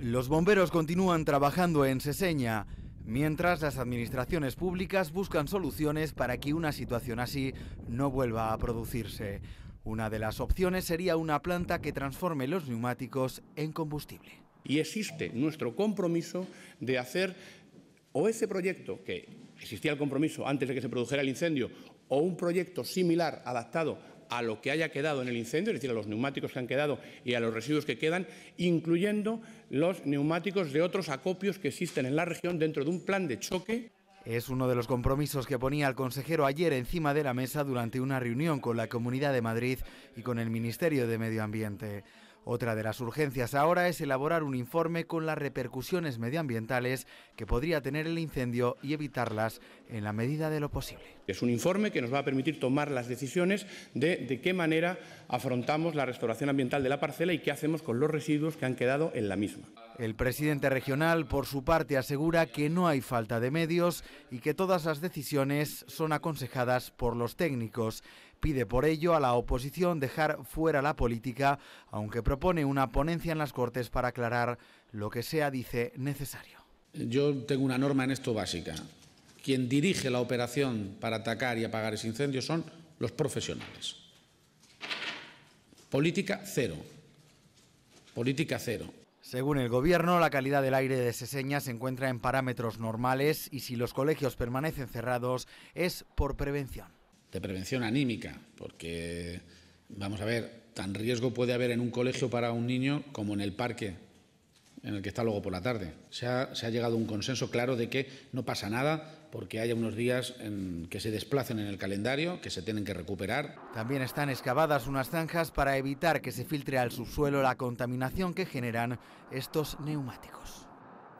Los bomberos continúan trabajando en Seseña, mientras las administraciones públicas buscan soluciones para que una situación así no vuelva a producirse. Una de las opciones sería una planta que transforme los neumáticos en combustible. Y existe nuestro compromiso de hacer o ese proyecto, que existía el compromiso antes de que se produjera el incendio, o un proyecto similar adaptado a lo que haya quedado en el incendio, es decir, a los neumáticos que han quedado y a los residuos que quedan, incluyendo los neumáticos de otros acopios que existen en la región dentro de un plan de choque es uno de los compromisos que ponía el consejero ayer encima de la mesa durante una reunión con la Comunidad de Madrid y con el Ministerio de Medio Ambiente. Otra de las urgencias ahora es elaborar un informe con las repercusiones medioambientales que podría tener el incendio y evitarlas en la medida de lo posible. Es un informe que nos va a permitir tomar las decisiones de de qué manera afrontamos la restauración ambiental de la parcela y qué hacemos con los residuos que han quedado en la misma. El presidente regional, por su parte, asegura que no hay falta de medios y que todas las decisiones son aconsejadas por los técnicos. Pide por ello a la oposición dejar fuera la política, aunque propone una ponencia en las Cortes para aclarar lo que sea, dice, necesario. Yo tengo una norma en esto básica. Quien dirige la operación para atacar y apagar ese incendio son los profesionales. Política cero. Política cero. Según el Gobierno, la calidad del aire de Seseña se encuentra en parámetros normales y si los colegios permanecen cerrados es por prevención. De prevención anímica, porque, vamos a ver, tan riesgo puede haber en un colegio para un niño como en el parque en el que está luego por la tarde. Se ha, llegado a un consenso claro de que no pasa nada porque haya unos días en que se desplacen en el calendario, que se tienen que recuperar. También están excavadas unas zanjas para evitar que se filtre al subsuelo la contaminación que generan estos neumáticos.